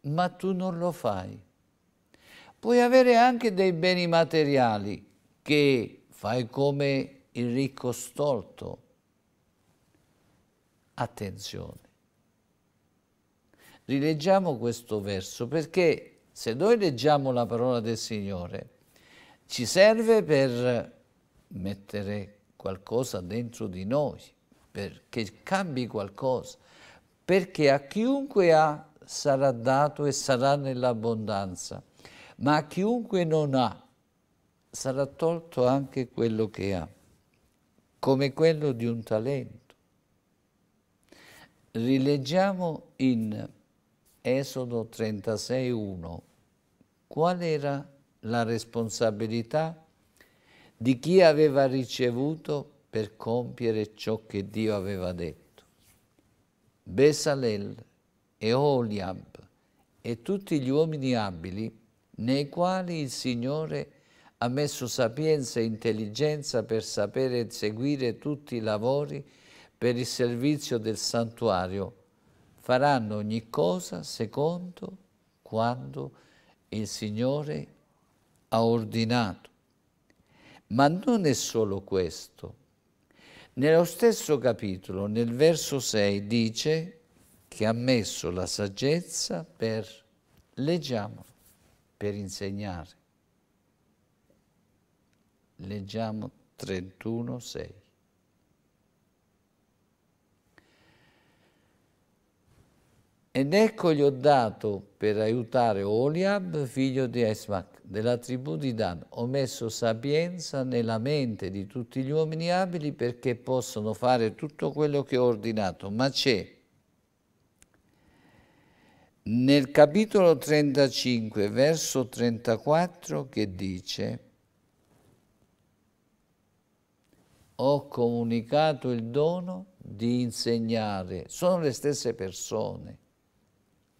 ma tu non lo fai puoi avere anche dei beni materiali che fai come il ricco stolto. Attenzione. Rileggiamo questo verso perché se noi leggiamo la parola del Signore ci serve per mettere qualcosa dentro di noi, perché cambi qualcosa, perché a chiunque ha sarà dato e sarà nell'abbondanza ma a chiunque non ha sarà tolto anche quello che ha, come quello di un talento. Rileggiamo in Esodo 36.1 qual era la responsabilità di chi aveva ricevuto per compiere ciò che Dio aveva detto. Besalel e Oliab e tutti gli uomini abili nei quali il Signore ha messo sapienza e intelligenza per sapere eseguire tutti i lavori per il servizio del santuario. Faranno ogni cosa secondo quando il Signore ha ordinato. Ma non è solo questo. Nello stesso capitolo, nel verso 6, dice che ha messo la saggezza per, leggiamo, per insegnare. Leggiamo 31.6. Ed ecco gli ho dato per aiutare Oliab, figlio di Esmac, della tribù di Dan. Ho messo sapienza nella mente di tutti gli uomini abili perché possono fare tutto quello che ho ordinato. Ma c'è nel capitolo 35, verso 34, che dice ho comunicato il dono di insegnare, sono le stesse persone,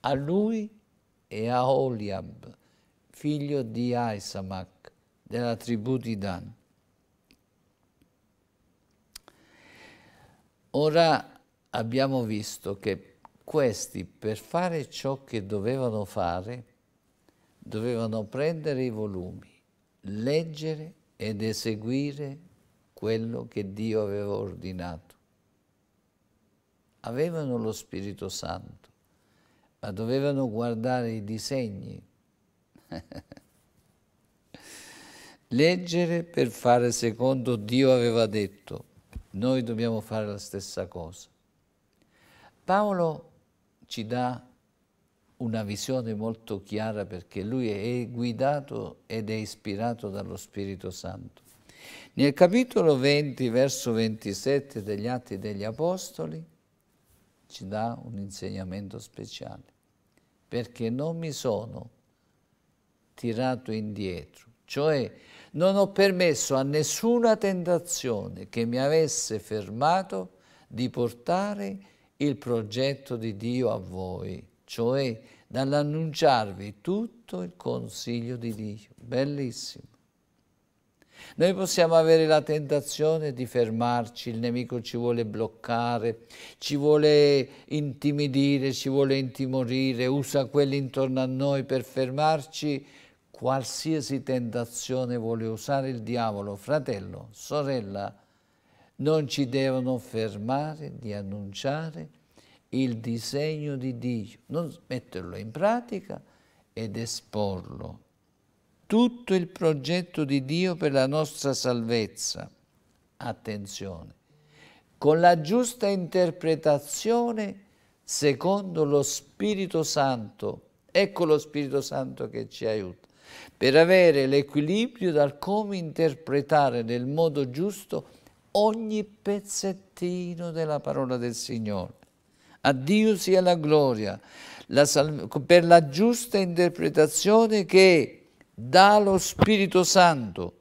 a lui e a Oliab, figlio di Isamac, della tribù di Dan. Ora abbiamo visto che questi per fare ciò che dovevano fare dovevano prendere i volumi, leggere ed eseguire quello che Dio aveva ordinato. Avevano lo Spirito Santo, ma dovevano guardare i disegni, [LAUGHS] leggere per fare secondo Dio aveva detto. Noi dobbiamo fare la stessa cosa. Paolo ci dà una visione molto chiara perché lui è guidato ed è ispirato dallo Spirito Santo. Nel capitolo 20, verso 27 degli Atti degli Apostoli, ci dà un insegnamento speciale, perché non mi sono tirato indietro, cioè non ho permesso a nessuna tentazione che mi avesse fermato di portare il progetto di Dio a voi, cioè dall'annunciarvi tutto il consiglio di Dio. Bellissimo. Noi possiamo avere la tentazione di fermarci, il nemico ci vuole bloccare, ci vuole intimidire, ci vuole intimorire, usa quelli intorno a noi per fermarci. Qualsiasi tentazione vuole usare il diavolo, fratello, sorella, non ci devono fermare di annunciare il disegno di Dio, non metterlo in pratica ed esporlo. Tutto il progetto di Dio per la nostra salvezza, attenzione, con la giusta interpretazione secondo lo Spirito Santo. Ecco lo Spirito Santo che ci aiuta per avere l'equilibrio dal come interpretare nel modo giusto ogni pezzettino della parola del Signore. A Dio sia la gloria la per la giusta interpretazione che dà lo Spirito Santo,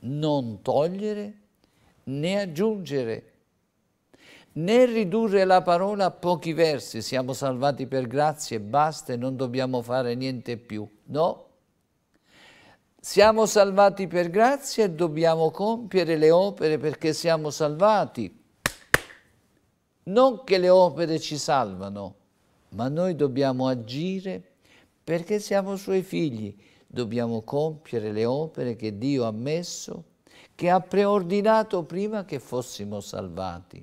non togliere né aggiungere né ridurre la parola a pochi versi, siamo salvati per grazia e basta e non dobbiamo fare niente più. No, siamo salvati per grazia e dobbiamo compiere le opere perché siamo salvati. Non che le opere ci salvano, ma noi dobbiamo agire perché siamo Suoi figli. Dobbiamo compiere le opere che Dio ha messo, che ha preordinato prima che fossimo salvati.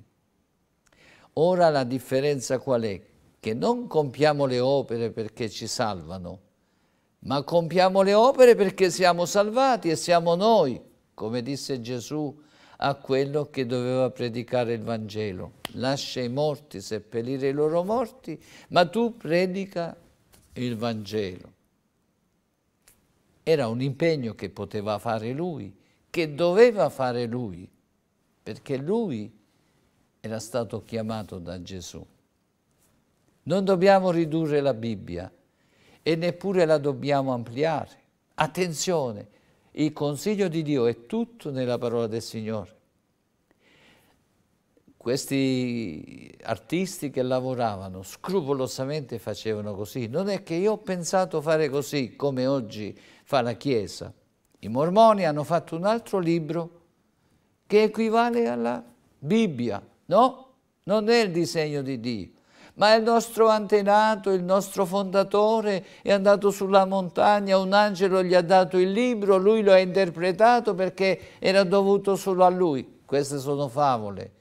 Ora la differenza qual è? Che non compiamo le opere perché ci salvano, ma compiamo le opere perché siamo salvati e siamo noi, come disse Gesù a quello che doveva predicare il Vangelo. Lascia i morti seppellire i loro morti, ma tu predica il Vangelo. Era un impegno che poteva fare lui, che doveva fare lui, perché lui era stato chiamato da Gesù. Non dobbiamo ridurre la Bibbia e neppure la dobbiamo ampliare. Attenzione, il consiglio di Dio è tutto nella parola del Signore. Questi artisti che lavoravano scrupolosamente facevano così. Non è che io ho pensato fare così come oggi fa la Chiesa. I mormoni hanno fatto un altro libro che equivale alla Bibbia. No, non è il disegno di Dio ma il nostro antenato, il nostro fondatore è andato sulla montagna, un angelo gli ha dato il libro, lui lo ha interpretato perché era dovuto solo a lui. Queste sono favole.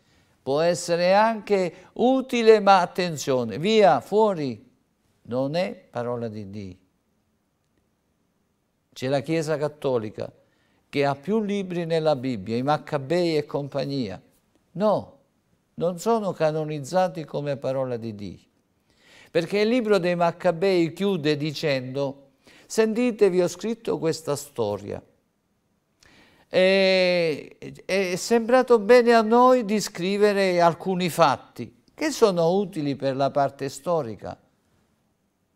Può essere anche utile, ma attenzione, via, fuori, non è parola di Dio. C'è la Chiesa Cattolica che ha più libri nella Bibbia, i Maccabei e compagnia. No, non sono canonizzati come parola di Dio. Perché il libro dei Maccabei chiude dicendo, sentitevi ho scritto questa storia, e, è sembrato bene a noi di scrivere alcuni fatti che sono utili per la parte storica,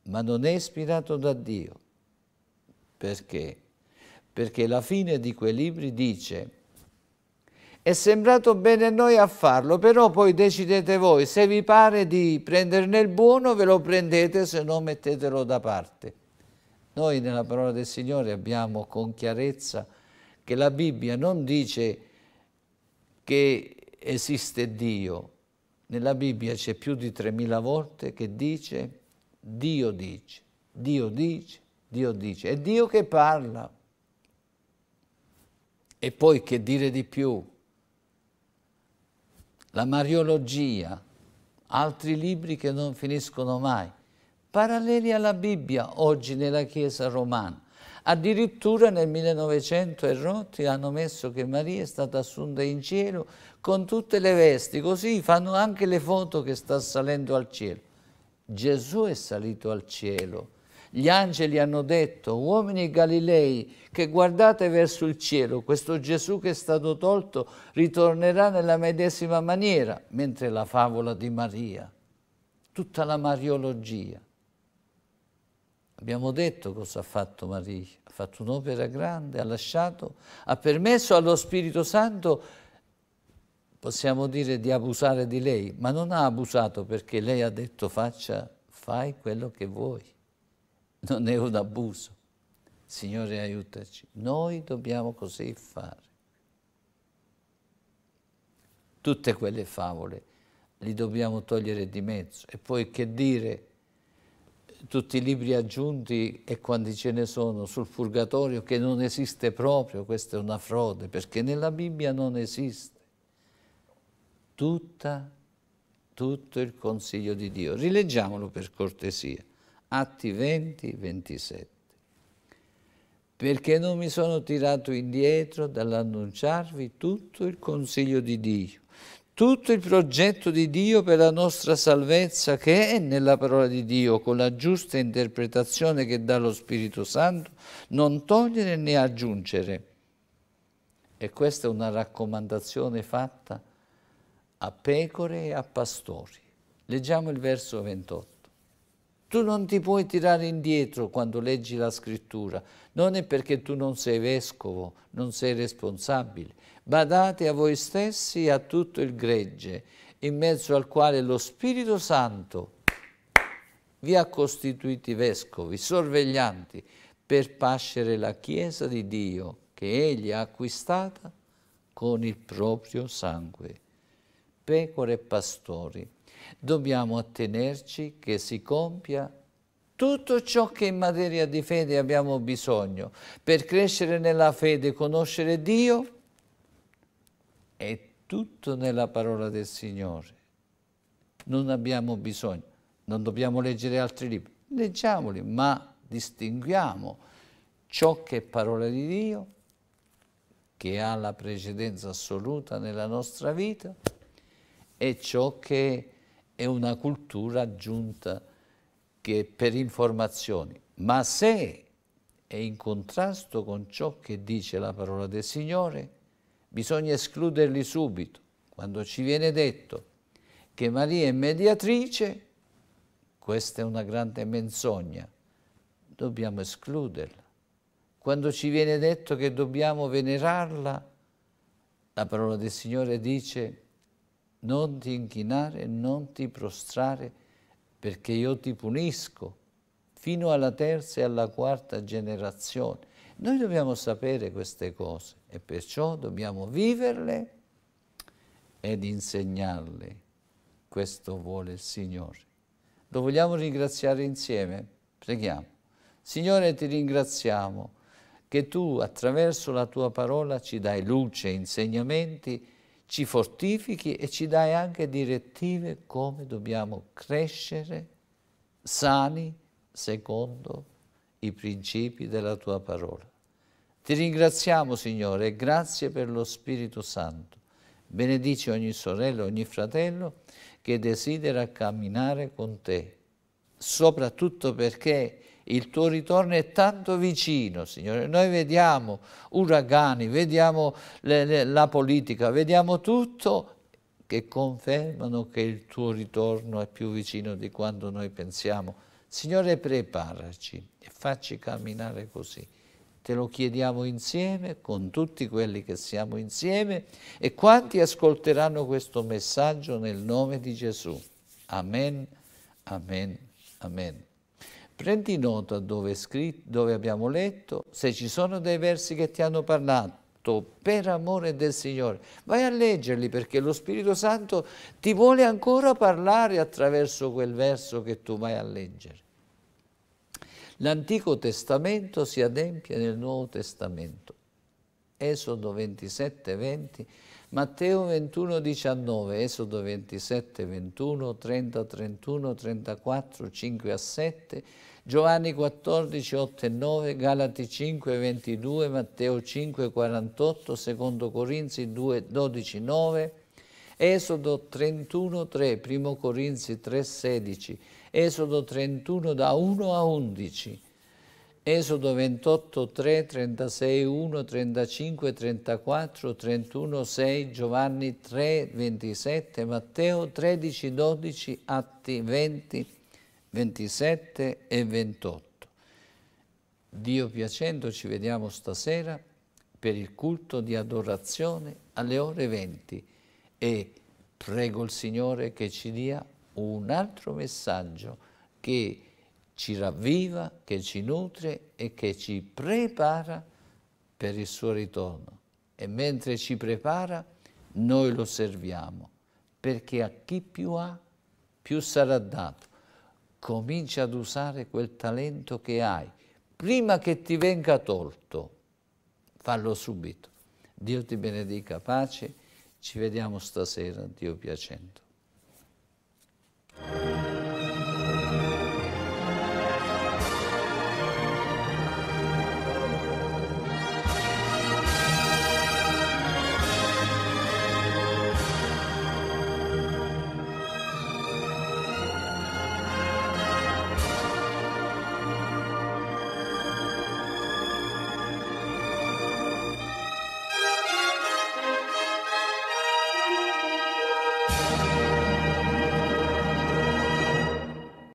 ma non è ispirato da Dio. Perché? Perché la fine di quei libri dice è sembrato bene a noi a farlo, però poi decidete voi, se vi pare di prenderne il buono ve lo prendete, se no mettetelo da parte. Noi nella parola del Signore abbiamo con chiarezza che la Bibbia non dice che esiste Dio, nella Bibbia c'è più di 3.000 volte che dice Dio dice, Dio dice, Dio dice, è Dio che parla. E poi che dire di più? la Mariologia, altri libri che non finiscono mai, paralleli alla Bibbia oggi nella Chiesa romana. Addirittura nel 1900 Errotti hanno messo che Maria è stata assunta in cielo con tutte le vesti, così fanno anche le foto che sta salendo al cielo. Gesù è salito al cielo gli angeli hanno detto, uomini Galilei, che guardate verso il cielo, questo Gesù che è stato tolto ritornerà nella medesima maniera, mentre la favola di Maria, tutta la mariologia. Abbiamo detto cosa ha fatto Maria, ha fatto un'opera grande, ha lasciato, ha permesso allo Spirito Santo, possiamo dire, di abusare di lei, ma non ha abusato perché lei ha detto faccia, fai quello che vuoi non è un abuso. Signore, aiutaci. Noi dobbiamo così fare. Tutte quelle favole li dobbiamo togliere di mezzo. E poi che dire, tutti i libri aggiunti e quanti ce ne sono sul purgatorio che non esiste proprio, questa è una frode, perché nella Bibbia non esiste. Tutta, tutto il consiglio di Dio. Rileggiamolo per cortesia. Atti 20, 27. Perché non mi sono tirato indietro dall'annunciarvi tutto il consiglio di Dio, tutto il progetto di Dio per la nostra salvezza che è nella parola di Dio, con la giusta interpretazione che dà lo Spirito Santo, non togliere né aggiungere. E questa è una raccomandazione fatta a pecore e a pastori. Leggiamo il verso 28. Tu non ti puoi tirare indietro quando leggi la scrittura, non è perché tu non sei vescovo, non sei responsabile. Badate a voi stessi e a tutto il gregge, in mezzo al quale lo Spirito Santo vi ha costituiti vescovi, sorveglianti, per pascere la Chiesa di Dio che Egli ha acquistata con il proprio sangue. Pecore e pastori dobbiamo attenerci che si compia tutto ciò che in materia di fede abbiamo bisogno per crescere nella fede, conoscere Dio, è tutto nella parola del Signore. Non abbiamo bisogno, non dobbiamo leggere altri libri, leggiamoli, ma distinguiamo ciò che è parola di Dio, che ha la precedenza assoluta nella nostra vita, e ciò che è è una cultura aggiunta che per informazioni, ma se è in contrasto con ciò che dice la parola del Signore, bisogna escluderli subito. Quando ci viene detto che Maria è mediatrice, questa è una grande menzogna, dobbiamo escluderla. Quando ci viene detto che dobbiamo venerarla, la parola del Signore dice non ti inchinare, non ti prostrare, perché io ti punisco, fino alla terza e alla quarta generazione. Noi dobbiamo sapere queste cose e perciò dobbiamo viverle ed insegnarle. Questo vuole il Signore. Lo vogliamo ringraziare insieme? Preghiamo. Signore, ti ringraziamo che tu attraverso la tua parola ci dai luce, insegnamenti, ci fortifichi e ci dai anche direttive come dobbiamo crescere sani secondo i principi della tua parola. Ti ringraziamo Signore e grazie per lo Spirito Santo. Benedici ogni sorella, ogni fratello che desidera camminare con te, soprattutto perché il tuo ritorno è tanto vicino, Signore. Noi vediamo uragani, vediamo le, le, la politica, vediamo tutto che confermano che il tuo ritorno è più vicino di quanto noi pensiamo. Signore, preparaci e facci camminare così. Te lo chiediamo insieme con tutti quelli che siamo insieme e quanti ascolteranno questo messaggio nel nome di Gesù. Amen, amen, amen. Prendi nota dove, scritto, dove abbiamo letto, se ci sono dei versi che ti hanno parlato, per amore del Signore. Vai a leggerli perché lo Spirito Santo ti vuole ancora parlare attraverso quel verso che tu vai a leggere. L'Antico Testamento si adempie nel Nuovo Testamento. Esodo 27, 20, Matteo 21, 19, Esodo 27, 21, 30, 31, 34, 5 a 7, Giovanni 14, 8 e 9, Galati 5, 22, Matteo 5, 48, Secondo Corinzi 2, 12, 9, Esodo 31, 3, Primo Corinzi 3, 16, Esodo 31 da 1 a 11, Esodo 28, 3, 36, 1, 35, 34, 31, 6, Giovanni 3, 27, Matteo 13, 12, Atti 20, 27 e 28. Dio piacendo ci vediamo stasera per il culto di adorazione alle ore 20 e prego il Signore che ci dia un altro messaggio che ci ravviva, che ci nutre e che ci prepara per il suo ritorno. E mentre ci prepara, noi lo serviamo, perché a chi più ha, più sarà dato comincia ad usare quel talento che hai, prima che ti venga tolto. Fallo subito. Dio ti benedica, pace. Ci vediamo stasera, Dio piacendo.